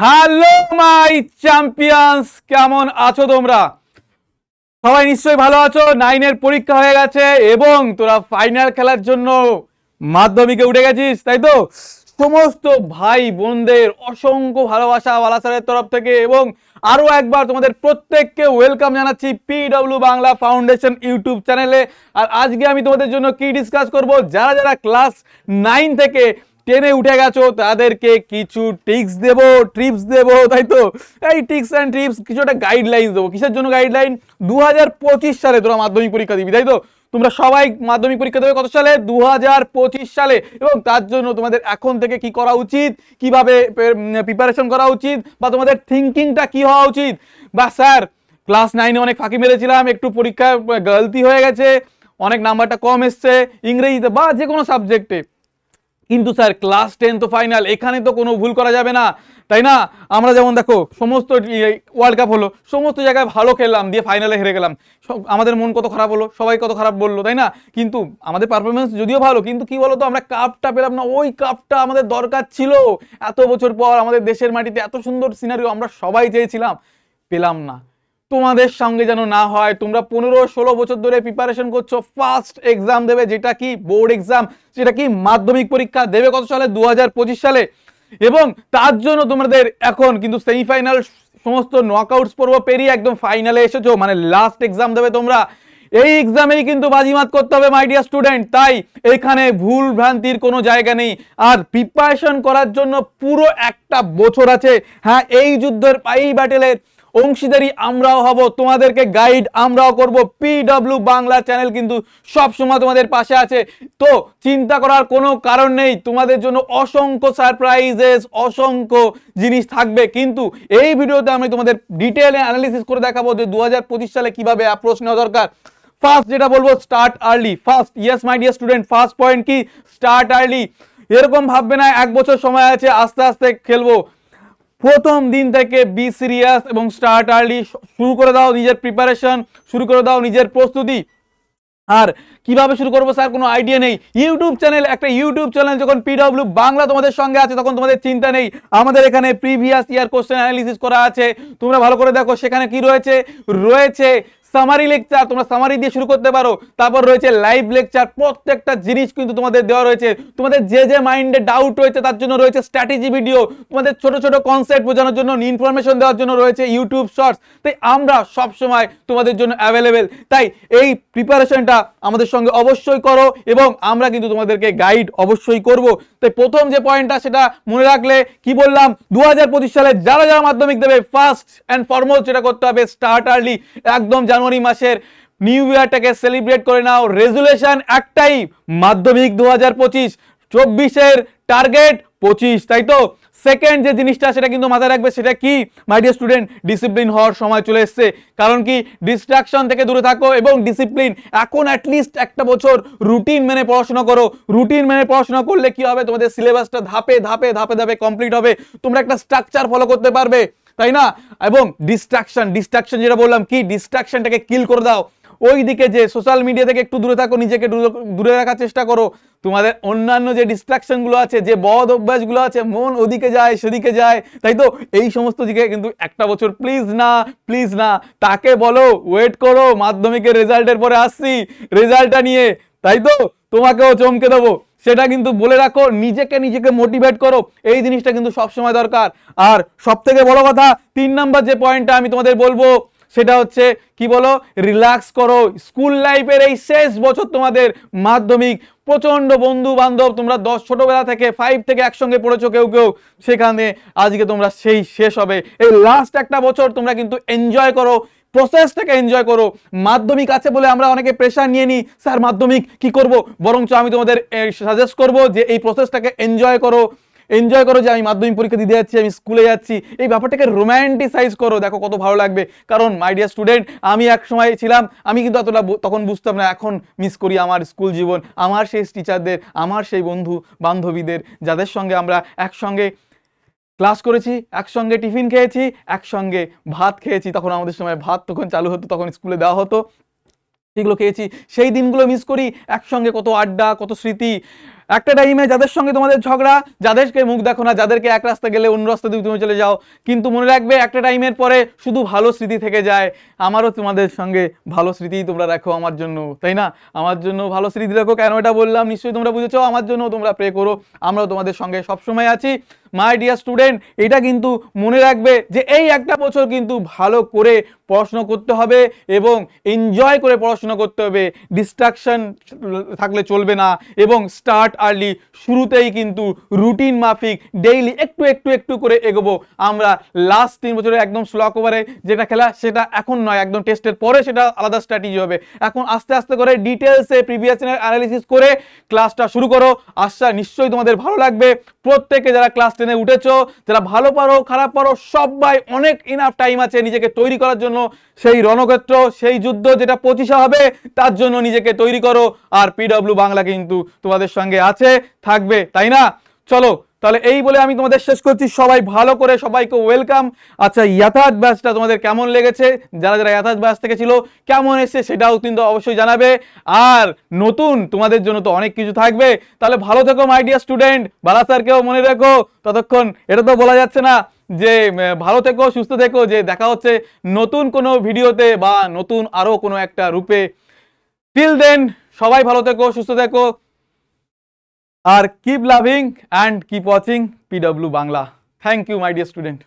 hello my champions কেমন আছো তোমরা সবাই নিশ্চয়ই ভালো আছো নাইনের পরীক্ষা হয়ে গেছে এবং তোরা ফাইনাল খেলার জন্য মাধ্যমিকে উঠে গেছিস তাই তো সমস্ত ভাই বোনদের অসংখ্য ভালোবাসা বালা স্যারের তরফ থেকে এবং আরও একবার তোমাদের প্রত্যেককে ওয়েলকাম জানাচ্ছি পিডব্লিউ বাংলা ফাউন্ডেশন ইউটিউব চ্যানেলে আর আজকে আমি তোমাদের জন্য কি ডিসকাস করব যারা যারা ক্লাস নাইন থেকে টেনে উঠে গেছো তাদেরকে কিছু টিপস দেব ট্রিপস দেব তাই তো এই টিক্স অ্যান্ড ট্রিপস কিছু একটা গাইডলাইন দেবো কিসের জন্য গাইডলাইন দু সালে তোরা মাধ্যমিক পরীক্ষা দিবি তাই তো তোমরা সবাই মাধ্যমিক পরীক্ষা দেবে কত সালে দু সালে এবং তার জন্য তোমাদের এখন থেকে কি করা উচিত কিভাবে প্রিপারেশন করা উচিত বা তোমাদের থিঙ্কিংটা কি হওয়া উচিত বা স্যার ক্লাস নাইনে অনেক ফাঁকি মেরেছিলাম একটু পরীক্ষা গলতি হয়ে গেছে অনেক নাম্বারটা কম এসছে ইংরেজিতে বা যে কোনো সাবজেক্টে কিন্তু স্যার ক্লাস টেন তো ফাইনাল এখানে তো কোনো ভুল করা যাবে না তাই না আমরা যেমন দেখো সমস্ত ওয়ার্ল্ড কাপ হলো সমস্ত জায়গায় ভালো খেললাম দিয়ে ফাইনালে হেরে গেলাম আমাদের মন কত খারাপ হলো সবাই কত খারাপ বললো তাই না কিন্তু আমাদের পারফরমেন্স যদিও ভালো কিন্তু কি বলতো আমরা কাপটা পেলাম না ওই কাপটা আমাদের দরকার ছিল এত বছর পর আমাদের দেশের মাটিতে এত সুন্দর সিনারিও আমরা সবাই চেয়েছিলাম পেলাম না তোমাদের সঙ্গে যেন না হয় তোমরা পনেরো ষোলো বছর ধরে প্রিপারেশন করছো ফার্স্ট এক্সাম দেবে যেটা কি বোর্ড এক্সাম সেটা কি মাধ্যমিক পরীক্ষা দেবে কত সালে দু সালে এবং তার জন্য তোমাদের এখন কিন্তু সেমিফাইনাল সমস্ত নকআউটস পর্ব পেরিয়ে একদম ফাইনালে এসেছো মানে লাস্ট এক্সাম দেবে তোমরা এই এক্সামেই কিন্তু বাজিমাত করতে হবে মাই ডিয়ার স্টুডেন্ট তাই এখানে ভুল ভ্রান্তির কোনো জায়গা নেই আর প্রিপারেশন করার জন্য পুরো একটা বছর আছে হ্যাঁ এই যুদ্ধের পাই ব্যাটেলের অংশীদারি আমরাও হব তোমাদেরকে গাইড আমরাও করব পিডব্লিউ বাংলা চ্যানেল কিন্তু সব সময় তোমাদের পাশে আছে তো চিন্তা করার কোনো কারণ নেই তোমাদের জন্য অসংখ্য সারপ্রাইজেস অসংখ্য জিনিস থাকবে কিন্তু এই ভিডিওতে আমি তোমাদের ডিটেলে অ্যানালিসিস করে দেখাবো যে দু সালে কিভাবে অ্যাপ্রোচ নেওয়া দরকার ফার্স্ট যেটা বলবো start early first yes my dear student first point কি স্টার্ট আর্লি এরকম ভাববে না এক বছর সময় আছে আস্তে আস্তে খেলবো প্রথম দিন থেকে বি সিরিয়াস এবং স্টার্ট আর্লি শুরু করে দাও নিজের প্রিপারেশন শুরু করে দাও নিজের প্রস্তুতি আর কিভাবে শুরু করবো স্যার কোনো আইডিয়া নেই ইউটিউব চ্যানেল একটা ইউটিউব চ্যানেল যখন পিডব্লিউ বাংলা তোমাদের সঙ্গে আছে তখন তোমাদের চিন্তা নেই আমাদের এখানে প্রিভিয়াস ইয়ার কোশ্চেন অ্যানালিসিস করা আছে তোমরা ভালো করে দেখো সেখানে কি রয়েছে রয়েছে সামারি লেকচার তোমরা সামারি দিয়ে শুরু করতে পারো তারপর রয়েছে লাইভ লেকচার প্রত্যেকটা জিনিস কিন্তু তোমাদের দেওয়া রয়েছে তোমাদের যে যে মাইন্ডে ডাউট রয়েছে তার জন্য রয়েছে স্ট্র্যাটেজি ভিডিও তোমাদের ছোট ছোট কনসেপ্ট বোঝানোর জন্য ইনফরমেশন দেওয়ার জন্য রয়েছে ইউটিউব শর্টস তাই আমরা সব সময় তোমাদের জন্য অ্যাভেলেবেল তাই এই প্রিপারেশনটা আমাদের সঙ্গে অবশ্যই করো এবং আমরা কিন্তু তোমাদেরকে গাইড অবশ্যই করব তাই প্রথম যে পয়েন্টটা সেটা মনে রাখলে কি বললাম দু সালে যারা যারা মাধ্যমিক দেবে ফার্স্ট অ্যান্ড ফরমোস্ট যেটা করতে হবে স্টার্ট আর্লি একদম জানুয়ারি জানুয়ারি মাসের নিউ ইয়ারটাকে সেলিব্রেট করে নাও রেজুলেশন একটাই মাধ্যমিক দু হাজার পঁচিশ চব্বিশের টার্গেট পঁচিশ তাই তো সেকেন্ড যে জিনিসটা সেটা কিন্তু মাথায় রাখবে সেটা কি মাই ডিয়ার স্টুডেন্ট ডিসিপ্লিন হওয়ার সময় চলে এসছে কারণ কি ডিস্ট্রাকশন থেকে দূরে থাকো এবং ডিসিপ্লিন এখন অ্যাটলিস্ট একটা বছর রুটিন মেনে পড়াশোনা করো রুটিন মেনে পড়াশোনা করলে কি হবে তোমাদের সিলেবাসটা ধাপে ধাপে ধাপে ধাপে কমপ্লিট হবে তোমরা একটা স্ট্রাকচার ফলো করতে পারবে তাই না এবং ডিস্ট্রাকশন ডিস্ট্রাকশন যেটা বললাম কি ডিস্ট্রাকশনটাকে কিল করে দাও ওই দিকে যে সোশ্যাল মিডিয়া থেকে একটু দূরে থাকো নিজেকে দূরে রাখার চেষ্টা করো তোমাদের অন্যান্য যে ডিস্ট্রাকশনগুলো আছে যে বদ অভ্যাসগুলো আছে মন ওদিকে যায় সেদিকে যায় তাই তো এই সমস্ত দিকে কিন্তু একটা বছর প্লিজ না প্লিজ না তাকে বলো ওয়েট করো মাধ্যমিকের রেজাল্টের পরে আসছি রেজাল্টটা নিয়ে তাই তো তোমাকেও চমকে দেবো সেটা কিন্তু বলে রাখো নিজেকে নিজেকে মোটিভেট করো এই জিনিসটা কিন্তু সবসময় দরকার আর সব থেকে বড় কথা তিন নাম্বার যে পয়েন্টটা আমি তোমাদের বলবো সেটা হচ্ছে কি বলো রিল্যাক্স করো স্কুল লাইফের এই শেষ বছর তোমাদের মাধ্যমিক প্রচণ্ড বন্ধু বান্ধব তোমরা দশ ছোটোবেলা থেকে ফাইভ থেকে একসঙ্গে পড়েছো কেউ কেউ সেখানে আজকে তোমরা সেই শেষ হবে এই লাস্ট একটা বছর তোমরা কিন্তু এনজয় করো প্রসেসটাকে এনজয় করো মাধ্যমিক আছে বলে আমরা অনেকে প্রেশার নিয়ে নিই স্যার মাধ্যমিক কি করব বরঞ্চ আমি তোমাদের সাজেস্ট করব যে এই প্রসেসটাকে এনজয় করো এনজয় করো যে আমি মাধ্যমিক পরীক্ষা দিতে যাচ্ছি আমি স্কুলে যাচ্ছি এই ব্যাপারটাকে রোম্যান্টিসাইজ করো দেখো কত ভালো লাগবে কারণ মাই ডিয়ার স্টুডেন্ট আমি এক সময় ছিলাম আমি কিন্তু অতটা তখন বুঝতাম না এখন মিস করি আমার স্কুল জীবন আমার সেই টিচারদের আমার সেই বন্ধু বান্ধবীদের যাদের সঙ্গে আমরা একসঙ্গে ক্লাস করেছি একসঙ্গে টিফিন খেয়েছি একসঙ্গে ভাত খেয়েছি তখন আমাদের সময় ভাত তখন চালু হতো তখন স্কুলে দেওয়া হতো সেগুলো খেয়েছি সেই দিনগুলো মিস করি একসঙ্গে কত আড্ডা কত স্মৃতি একটা টাইমে যাদের সঙ্গে তোমাদের ঝগড়া যাদেরকে মুখ দেখো না যাদেরকে এক রাস্তা গেলে অন্য রাস্তা দিয়ে তুমি চলে যাও কিন্তু মনে রাখবে একটা টাইমের পরে শুধু ভালো স্মৃতি থেকে যায় আমারও তোমাদের সঙ্গে ভালো স্মৃতিই তোমরা রাখো আমার জন্য তাই না আমার জন্য ভালো স্মৃতি রাখো কেন এটা বললাম নিশ্চয়ই তোমরা বুঝেছো আমার জন্য তোমরা প্রে করো আমরাও তোমাদের সঙ্গে সবসময় আছি মাই ডিয়ার স্টুডেন্ট এটা কিন্তু মনে রাখবে যে এই একটা বছর কিন্তু ভালো করে পড়াশোনা করতে হবে এবং এনজয় করে পড়াশোনা করতে হবে ডিস্ট্রাকশন থাকলে চলবে না এবং স্টার্ট আর্লি শুরুতেই কিন্তু রুটিন মাফিক ডেইলি একটু একটু একটু করে এগোবো আমরা লাস্ট তিন বছরে একদম স্লক ওভারে যেটা খেলা সেটা এখন নয় একদম টেস্টের পরে সেটা আলাদা স্ট্র্যাটেজি হবে এখন আস্তে আস্তে করে ডিটেলসে প্রিভিয়াস অ্যানালিসিস করে ক্লাসটা শুরু করো আশা নিশ্চয়ই তোমাদের ভালো লাগবে প্রত্যেকে যারা ক্লাস টেনে উঠেছো যারা ভালো পারো খারাপ পারো সবাই অনেক ইনাফ টাইম আছে নিজেকে তৈরি করার জন্য সেই রণক্ষেত্র সেই যুদ্ধ যেটা পঁচিশে হবে তার জন্য নিজেকে তৈরি করো আর পিডব্লিউ বাংলা কিন্তু তোমাদের সঙ্গে আছে থাকবে তাই না চলো তাহলে এই বলে আমি তোমাদের শেষ করছি সবাই ভালো করে সবাইকে ওয়েলকাম আচ্ছা ইয়াথাত ব্যাচটা তোমাদের কেমন লেগেছে যারা যারা ইয়াথাত ব্যাচ থেকে ছিল কেমন এসছে সেটাও কিন্তু অবশ্যই জানাবে আর নতুন তোমাদের জন্য তো অনেক কিছু থাকবে তাহলে ভালো থেকো মাইডিয়া স্টুডেন্ট বালা স্যারকেও মনে রেখো ততক্ষণ এটা তো বলা যাচ্ছে না যে ভালো থেকো সুস্থ থেকো যে দেখা হচ্ছে নতুন কোনো ভিডিওতে বা নতুন আরও কোনো একটা রূপে টিল দেন সবাই ভালো থেকো সুস্থ থেকো আর keep loving and keep watching PW Bangla thank you my dear student